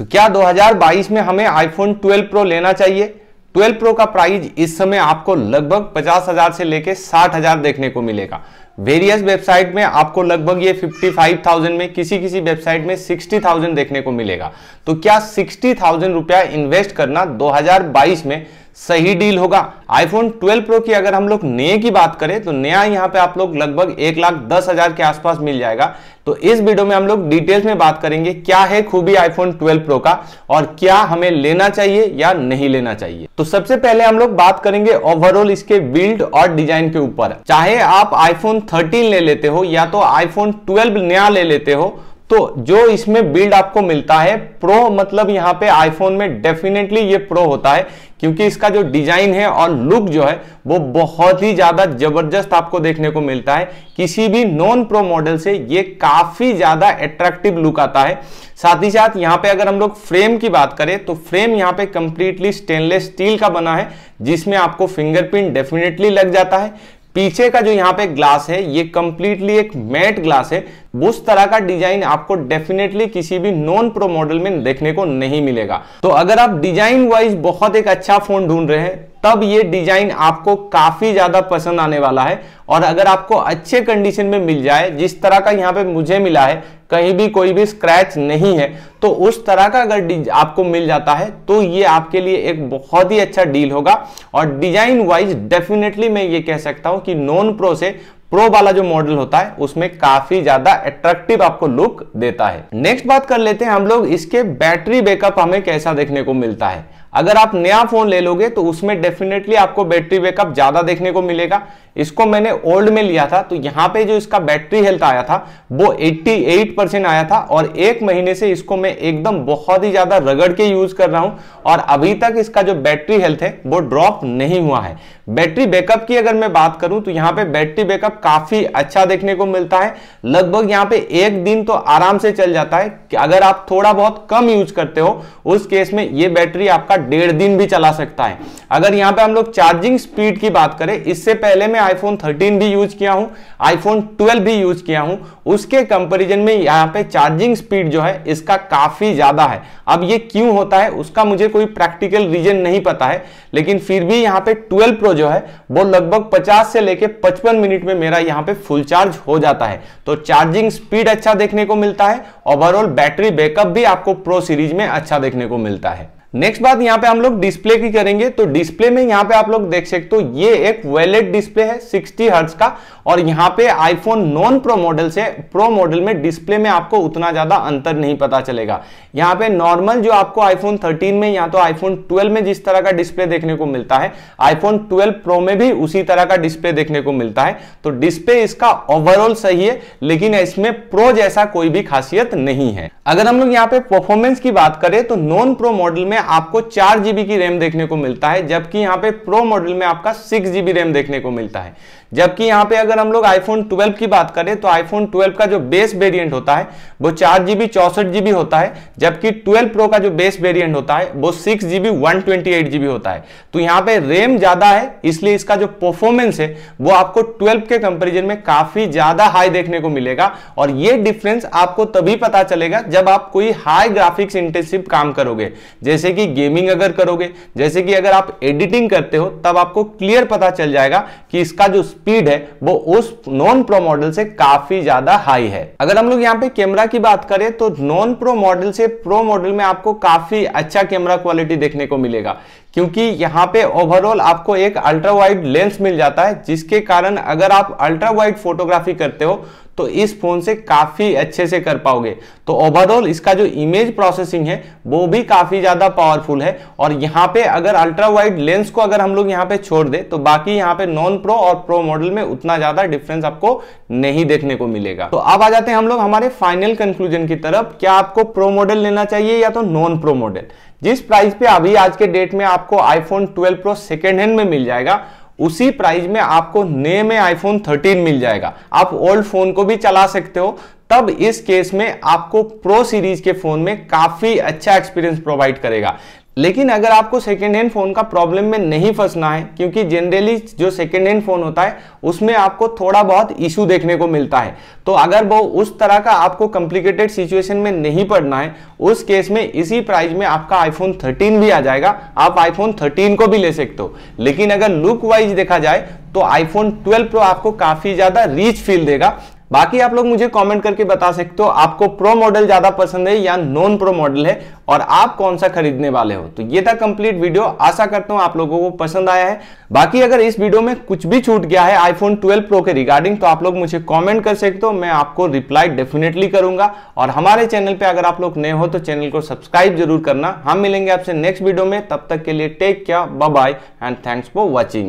तो क्या 2022 में हमें आईफोन 12 प्रो लेना चाहिए 12 प्रो का प्राइस इस समय आपको लगभग पचास हजार से लेके साठ हजार देखने को मिलेगा वेरियस वेबसाइट में आपको लगभग ये 55,000 में किसी किसी वेबसाइट में 60,000 देखने को मिलेगा तो क्या सिक्सटी थाउजेंड रुपया इन्वेस्ट करना 2022 में सही डील होगा आईफोन 12 प्रो की अगर हम लोग नए की बात करें तो नया यहां पे आप लोग लगभग एक लाख दस हजार के आसपास मिल जाएगा तो इस वीडियो में हम लोग डिटेल्स में बात करेंगे क्या है खूबी आईफोन 12 प्रो का और क्या हमें लेना चाहिए या नहीं लेना चाहिए तो सबसे पहले हम लोग बात करेंगे ओवरऑल इसके बिल्ड और डिजाइन के ऊपर चाहे आप आईफोन थर्टीन ले लेते हो या तो आईफोन ट्वेल्व नया ले लेते हो तो जो इसमें बिल्ड आपको मिलता है प्रो मतलब यहाँ पे आईफोन में डेफिनेटली ये प्रो होता है क्योंकि इसका जो डिजाइन है और लुक जो है वो बहुत ही ज्यादा जबरदस्त आपको देखने को मिलता है किसी भी नॉन प्रो मॉडल से ये काफी ज्यादा अट्रैक्टिव लुक आता है साथ ही साथ यहाँ पे अगर हम लोग फ्रेम की बात करें तो फ्रेम यहाँ पे कंप्लीटली स्टेनलेस स्टील का बना है जिसमें आपको फिंगरप्रिंट डेफिनेटली लग जाता है पीछे का जो यहाँ पे ग्लास है ये कंप्लीटली एक मैट ग्लास है उस तरह का डिजाइन आपको डेफिनेटली किसी भी नॉन प्रो मॉडल में देखने को नहीं मिलेगा तो अगर आप डिजाइन वाइज बहुत एक अच्छा फोन ढूंढ रहे हैं तब ये डिजाइन आपको काफी ज्यादा पसंद आने वाला है और अगर आपको अच्छे कंडीशन में मिल जाए जिस तरह का यहाँ पे मुझे मिला है कहीं भी कोई भी स्क्रैच नहीं है तो उस तरह का अगर आपको मिल जाता है तो ये आपके लिए एक बहुत ही अच्छा डील होगा और डिजाइन वाइज डेफिनेटली मैं ये कह सकता हूं कि नॉन प्रो से प्रो वाला जो मॉडल होता है उसमें काफी ज्यादा अट्रैक्टिव आपको लुक देता है नेक्स्ट बात कर लेते हैं हम लोग इसके बैटरी बैकअप हमें कैसा देखने को मिलता है अगर आप नया फोन ले लोगे तो उसमें डेफिनेटली आपको बैटरी बैकअप ज्यादा देखने को मिलेगा इसको मैंने ओल्ड में लिया था तो यहाँ पे जो इसका बैटरी हेल्थ आया था वो 88 परसेंट आया था और एक महीने से इसको मैं एकदम बहुत ही ज्यादा रगड़ के यूज कर रहा हूं और अभी तक इसका जो बैटरी हेल्थ है वो ड्रॉप नहीं हुआ है बैटरी बैकअप की अगर मैं बात करूं तो यहाँ पे बैटरी बैकअप काफी अच्छा देखने को मिलता है लगभग यहाँ पे एक दिन तो आराम से चल जाता है कि अगर आप थोड़ा बहुत कम यूज करते हो उस केस में ये बैटरी आपका डेढ़ दिन भी चला सकता है अगर यहाँ पे हम लोग चार्जिंग स्पीड की बात करें इससे पहले मैं आईफोन 13 भी यूज किया हूँ आईफोन 12 भी यूज किया हूँ उसके कंपेरिजन में यहाँ पे चार्जिंग स्पीड जो है इसका काफी ज्यादा है अब ये क्यों होता है उसका मुझे कोई प्रैक्टिकल रीजन नहीं पता है लेकिन फिर भी यहाँ पे ट्वेल्व प्रो जो है वो लगभग पचास से लेके पचपन मिनट में मेरा यहाँ पे फुल चार्ज हो जाता है तो चार्जिंग स्पीड अच्छा देखने को मिलता है ओवरऑल बैटरी बैकअप भी आपको प्रो सीरीज में अच्छा देखने को मिलता है नेक्स्ट बात यहाँ पे हम लोग डिस्प्ले की करेंगे तो डिस्प्ले में यहाँ पे आप लोग देख सकते हो ये एक वेलेट डिस्प्ले है 60 हर्ट्ज का और यहाँ पे आईफोन नॉन प्रो मॉडल से प्रो मॉडल में डिस्प्ले में आपको उतना ज्यादा अंतर नहीं पता चलेगा यहाँ पे नॉर्मल जो आपको आईफोन 13 में या तो आईफोन 12 में जिस तरह का डिस्प्ले देखने को मिलता है आईफोन ट्वेल्व प्रो में भी उसी तरह का डिस्प्ले देखने को मिलता है तो डिस्प्ले इसका ओवरऑल सही है लेकिन इसमें प्रो जैसा कोई भी खासियत नहीं है अगर हम लोग यहाँ पे परफॉर्मेंस की बात करें तो नॉन प्रो मॉडल में में आपको चार जीबी की रैम देखने को मिलता है जबकि यहाँ पे प्रो मॉडल में आपका सिक्स जीबी रैम देखने को मिलता है जबकि यहाँ पे अगर हम लोग आईफोन 12 की बात करें तो आईफोन 12 का जो बेस वेरिएंट होता है वो चार जीबी चौसठ जीबी होता है जबकि 12 प्रो का जो बेस वेरिएंट होता है वो six GB one twenty eight GB होता है तो यहाँ पे रैम ज्यादा है इसलिए इसका जो परफॉर्मेंस है वो आपको 12 के कंपेरिजन में काफी ज्यादा हाई देखने को मिलेगा और ये डिफरेंस आपको तभी पता चलेगा जब आप कोई हाई ग्राफिक्स इंटेंसिव काम करोगे जैसे कि गेमिंग अगर करोगे जैसे कि अगर आप एडिटिंग करते हो तब आपको क्लियर पता चल जाएगा कि इसका जो स्पीड है वो उस नॉन प्रो मॉडल से काफी ज्यादा हाई है अगर हम लोग यहाँ पे कैमरा की बात करें तो नॉन प्रो मॉडल से प्रो मॉडल में आपको काफी अच्छा कैमरा क्वालिटी देखने को मिलेगा क्योंकि यहाँ पे ओवरऑल आपको एक अल्ट्रा वाइड लेंस मिल जाता है जिसके कारण अगर आप अल्ट्रा वाइड फोटोग्राफी करते हो तो इस फोन से काफ़ी अच्छे से कर पाओगे तो ओवरऑल इसका जो इमेज प्रोसेसिंग है वो भी काफ़ी ज़्यादा पावरफुल है और यहाँ पे अगर अल्ट्रा वाइड लेंस को अगर हम लोग यहाँ पे छोड़ दे तो बाकी यहाँ पे नॉन प्रो और प्रो मॉडल में उतना ज़्यादा डिफरेंस आपको नहीं देखने को मिलेगा तो अब आ जाते हैं हम लोग हमारे फाइनल कंक्लूजन की तरफ क्या आपको प्रो मॉडल लेना चाहिए या तो नॉन प्रो मॉडल जिस प्राइस पे अभी आज के डेट में आपको आईफोन 12 प्रो सेकेंड हैंड में मिल जाएगा उसी प्राइस में आपको नए में आईफोन 13 मिल जाएगा आप ओल्ड फोन को भी चला सकते हो तब इस केस में आपको प्रो सीरीज के फोन में काफी अच्छा एक्सपीरियंस प्रोवाइड करेगा लेकिन अगर आपको सेकेंड हैंड फ़ोन का प्रॉब्लम में नहीं फंसना है क्योंकि जनरली जो सेकेंड हैंड फ़ोन होता है उसमें आपको थोड़ा बहुत इशू देखने को मिलता है तो अगर वो उस तरह का आपको कॉम्प्लिकेटेड सिचुएशन में नहीं पड़ना है उस केस में इसी प्राइस में आपका आईफोन 13 भी आ जाएगा आप आईफोन 13 को भी ले सकते हो लेकिन अगर लुक वाइज देखा जाए तो आईफोन 12 प्रो आपको काफ़ी ज़्यादा रीच फील देगा बाकी आप लोग मुझे कमेंट करके बता सकते हो आपको प्रो मॉडल ज्यादा पसंद है या नॉन प्रो मॉडल है और आप कौन सा खरीदने वाले हो तो ये था कंप्लीट वीडियो आशा करता हूं आप लोगों को पसंद आया है बाकी अगर इस वीडियो में कुछ भी छूट गया है आईफोन 12 प्रो के रिगार्डिंग तो आप लोग मुझे कमेंट कर सकते हो मैं आपको रिप्लाई डेफिनेटली करूंगा और हमारे चैनल पर अगर आप लोग नए हो तो चैनल को सब्सक्राइब जरूर करना हम मिलेंगे आपसे नेक्स्ट वीडियो में तब तक के लिए take care bye and thanks for watching